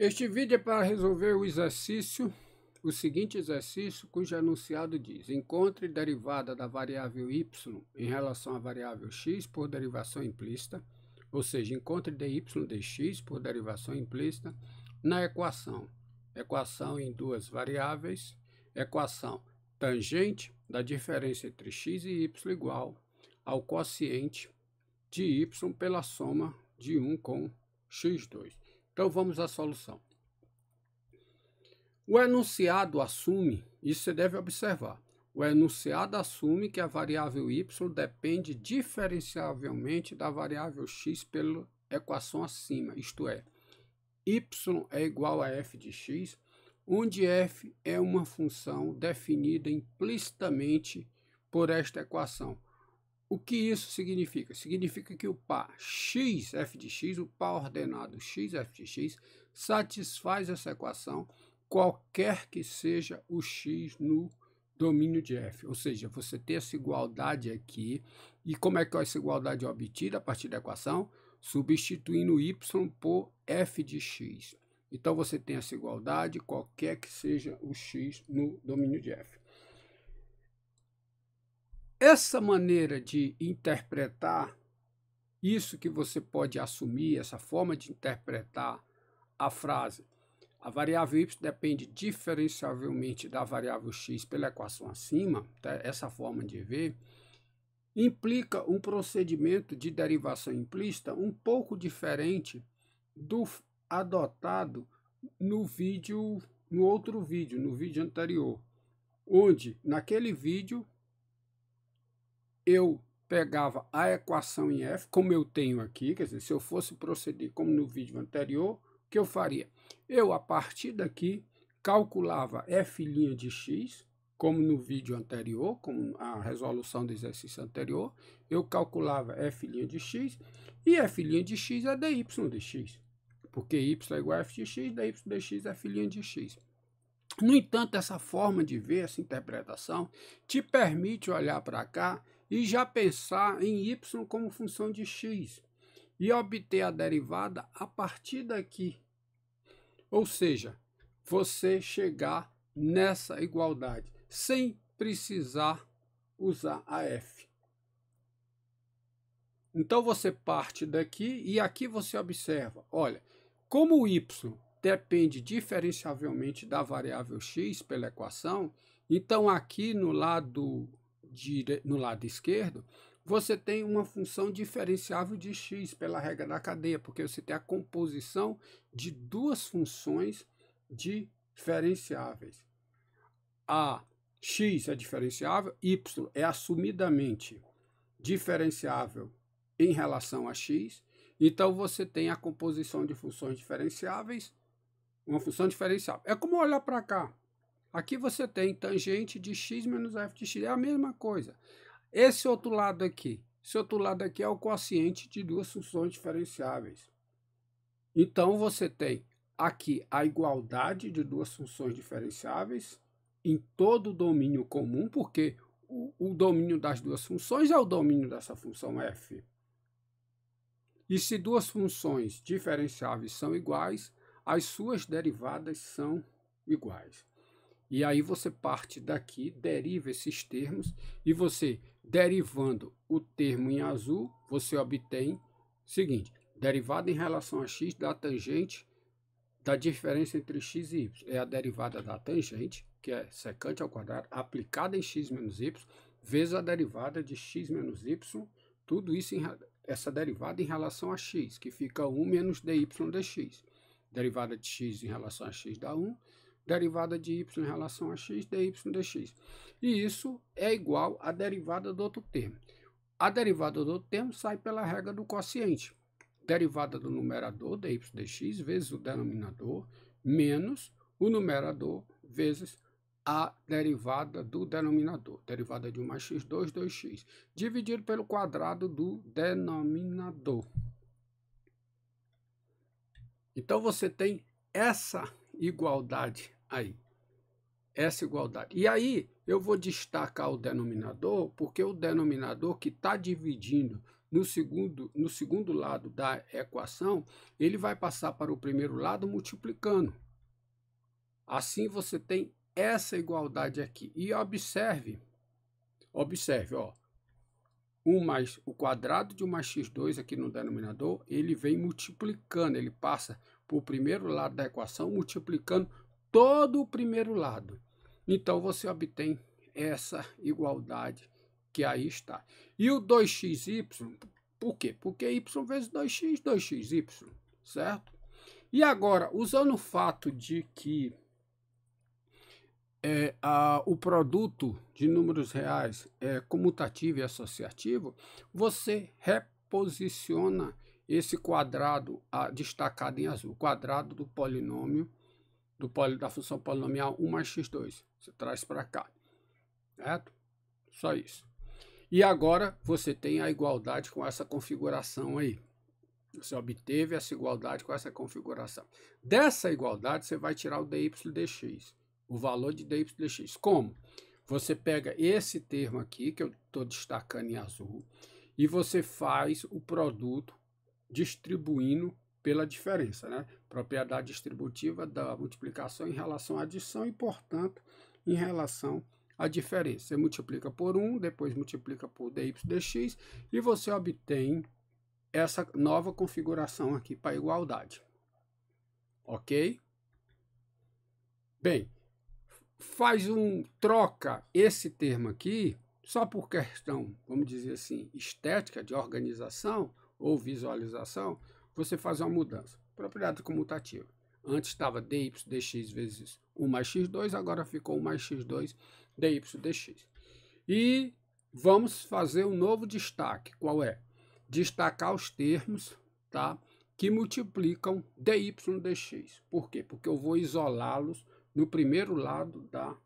Este vídeo é para resolver o exercício, o seguinte exercício, cujo enunciado diz: encontre derivada da variável y em relação à variável x por derivação implícita, ou seja, encontre dy dx por derivação implícita na equação. Equação em duas variáveis, equação tangente da diferença entre x e y igual ao quociente de y pela soma de 1 com x2. Então vamos à solução. O enunciado assume, isso você deve observar, o enunciado assume que a variável y depende diferenciavelmente da variável x pela equação acima, isto é, y é igual a f de x, onde f é uma função definida implicitamente por esta equação, o que isso significa? Significa que o par x f de x, o par ordenado x f de x, satisfaz essa equação qualquer que seja o x no domínio de f. Ou seja, você tem essa igualdade aqui. E como é que essa igualdade é obtida a partir da equação? Substituindo y por f de x. Então você tem essa igualdade qualquer que seja o x no domínio de f. Essa maneira de interpretar isso que você pode assumir, essa forma de interpretar a frase, a variável y depende diferenciavelmente da variável x pela equação acima, tá? essa forma de ver, implica um procedimento de derivação implícita um pouco diferente do adotado no vídeo, no outro vídeo, no vídeo anterior, onde naquele vídeo eu pegava a equação em F, como eu tenho aqui, quer dizer, se eu fosse proceder como no vídeo anterior, o que eu faria? Eu, a partir daqui, calculava F' de x, como no vídeo anterior, como a resolução do exercício anterior, eu calculava F' de x, e F' de x é dy de x, porque y é igual a f de x, dy de x é f' de x. No entanto, essa forma de ver, essa interpretação, te permite olhar para cá e já pensar em y como função de x e obter a derivada a partir daqui. Ou seja, você chegar nessa igualdade sem precisar usar a f. Então você parte daqui e aqui você observa, olha, como o y depende diferenciavelmente da variável x pela equação, então aqui no lado dire... no lado esquerdo, você tem uma função diferenciável de x pela regra da cadeia, porque você tem a composição de duas funções diferenciáveis. A x é diferenciável, y é assumidamente diferenciável em relação a x. Então você tem a composição de funções diferenciáveis, uma função diferenciável. É como olhar para cá. Aqui você tem tangente de x menos f de x, é a mesma coisa. Esse outro lado aqui, esse outro lado aqui é o quociente de duas funções diferenciáveis. Então, você tem aqui a igualdade de duas funções diferenciáveis em todo o domínio comum, porque o, o domínio das duas funções é o domínio dessa função f. E se duas funções diferenciáveis são iguais, as suas derivadas são iguais. E aí você parte daqui, deriva esses termos e você derivando o termo em azul, você obtém seguinte: derivada em relação a x da tangente da diferença entre x e y. É a derivada da tangente, que é secante ao quadrado, aplicada em x menos y, vezes a derivada de x menos y, tudo isso em, essa derivada em relação a x, que fica 1 menos dy dx. Derivada de x em relação a x dá 1, derivada de y em relação a x, dy dx. E isso é igual à derivada do outro termo. A derivada do outro termo sai pela regra do quociente. Derivada do numerador, dy dx, vezes o denominador, menos o numerador, vezes a derivada do denominador. Derivada de 1 mais x2, 2x. Dividido pelo quadrado do denominador. Então você tem essa igualdade aí. Essa igualdade. E aí eu vou destacar o denominador, porque o denominador que está dividindo no segundo, no segundo lado da equação, ele vai passar para o primeiro lado multiplicando. Assim você tem essa igualdade aqui. E observe, observe, ó. 1 mais o quadrado de 1 mais x2 aqui no denominador, ele vem multiplicando, ele passa para o primeiro lado da equação multiplicando todo o primeiro lado. Então você obtém essa igualdade que aí está. E o 2xy, por quê? Porque y vezes 2x, 2xy, certo? E agora, usando o fato de que é, a, o produto de números reais é comutativo e associativo, você reposiciona esse quadrado a, ah, destacado em azul, quadrado do polinômio do poli, da função polinomial 1 mais x2. Você traz para cá. Certo? Só isso. E agora você tem a igualdade com essa configuração aí. Você obteve essa igualdade com essa configuração. Dessa igualdade, você vai tirar o dy dx, o valor de dy dx. Como? Você pega esse termo aqui, que eu estou destacando em azul, e você faz o produto distribuindo pela diferença, né? Propriedade distributiva da multiplicação em relação à adição e, portanto, em relação à diferença. Você multiplica por 1, depois multiplica por dy dx e você obtém essa nova configuração aqui para igualdade. Ok? Bem, faz um troca esse termo aqui só por questão, vamos dizer assim, estética de organização ou visualização você fazer uma mudança. Propriedade comutativa. Antes estava dy dx vezes 1 mais x2, agora ficou 1 mais x2 dy dx. E vamos fazer um novo destaque. Qual é? Destacar os termos tá? que multiplicam dy dx. Por quê? Porque eu vou isolá-los no primeiro lado da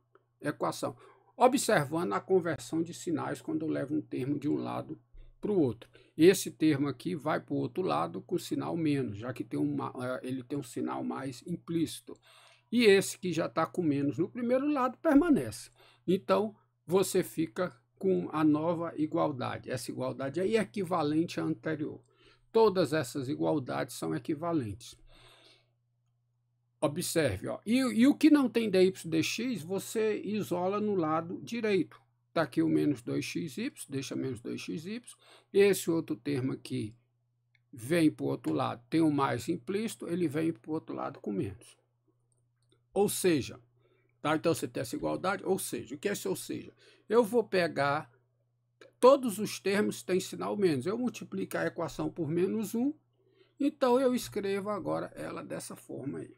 equação, observando a conversão de sinais quando eu levo um termo de um lado para o outro. Esse termo aqui vai para o outro lado com sinal menos, já que tem uma, eh, ele tem um sinal mais implícito. E esse que já está com menos no primeiro lado permanece. Então, você fica com a nova igualdade. Essa igualdade aí é equivalente à anterior. Todas essas igualdades são equivalentes. Observe, ó. E, e o que não tem dy dx, você isola no lado direito. Está aqui o menos 2xy, deixa menos 2xy. Esse outro termo aqui vem para o outro lado, tem o mais implícito, ele vem para o outro lado com menos. Ou seja, tá? então você tem essa igualdade, ou seja, o que é esse ou seja? Eu vou pegar, todos os termos que têm sinal menos, eu multiplico a equação por menos 1, então eu escrevo agora ela dessa forma aí.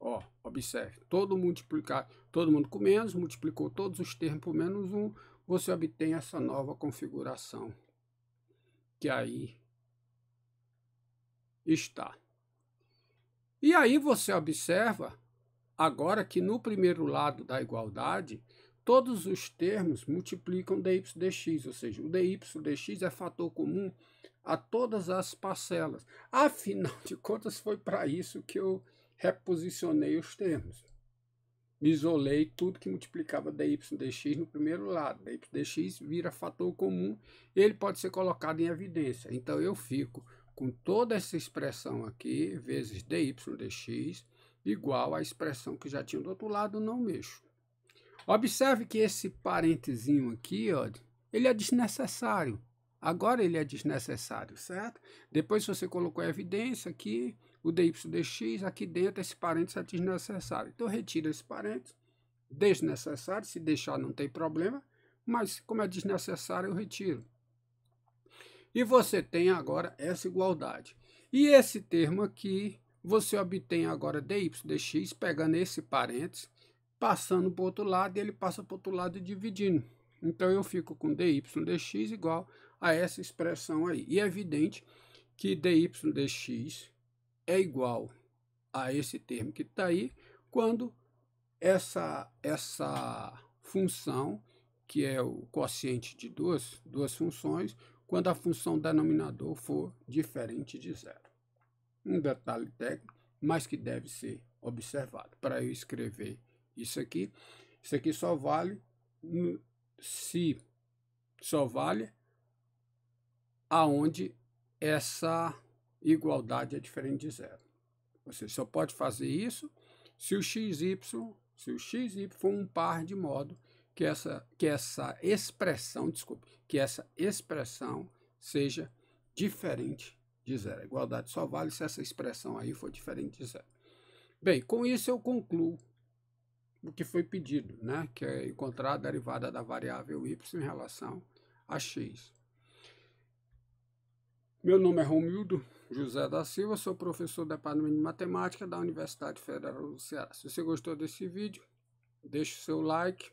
Ó, observe, todo multiplicar todo mundo com menos, multiplicou todos os termos por menos 1, você obtém essa nova configuração, que aí está. E aí você observa agora que no primeiro lado da igualdade, todos os termos multiplicam dy dx, ou seja, o dy dx é fator comum a todas as parcelas. Afinal de contas, foi para isso que eu reposicionei os termos. Isolei tudo que multiplicava dy, dx no primeiro lado. dy, dx vira fator comum, ele pode ser colocado em evidência. Então, eu fico com toda essa expressão aqui, vezes dy, dx, igual à expressão que já tinha do outro lado, não mexo. Observe que esse parentezinho aqui, ó, ele é desnecessário. Agora ele é desnecessário, certo? Depois você colocou a evidência aqui, o dy aqui dentro esse parênteses é desnecessário. Então, retiro esse parênteses, desnecessário, se deixar não tem problema, mas como é desnecessário, eu retiro. E você tem agora essa igualdade. E esse termo aqui, você obtém agora dy pegando esse parênteses, passando para o outro lado, e ele passa para o outro lado e dividindo. Então, eu fico com dy igual a essa expressão aí. E é evidente que dy dx é igual a esse termo que está aí quando essa, essa função, que é o quociente de duas, duas funções, quando a função denominador for diferente de zero. Um detalhe técnico, mas que deve ser observado. Para eu escrever isso aqui, isso aqui só vale se só vale aonde essa igualdade é diferente de zero. Você só pode fazer isso se o xy, se o xy for um par de modo que essa, que essa expressão, desculpe, que essa expressão seja diferente de zero. A igualdade só vale se essa expressão aí for diferente de zero. Bem, com isso eu concluo o que foi pedido, né? que é encontrar a derivada da variável y em relação a x. Meu nome é Romildo. José da Silva, sou professor do Departamento de Matemática da Universidade Federal do Ceará. Se você gostou desse vídeo, deixe o seu like,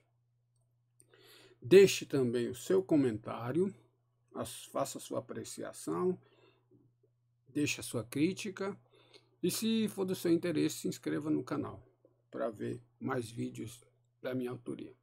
deixe também o seu comentário, faça a sua apreciação, deixe a sua crítica e se for do seu interesse, se inscreva no canal para ver mais vídeos da minha autoria.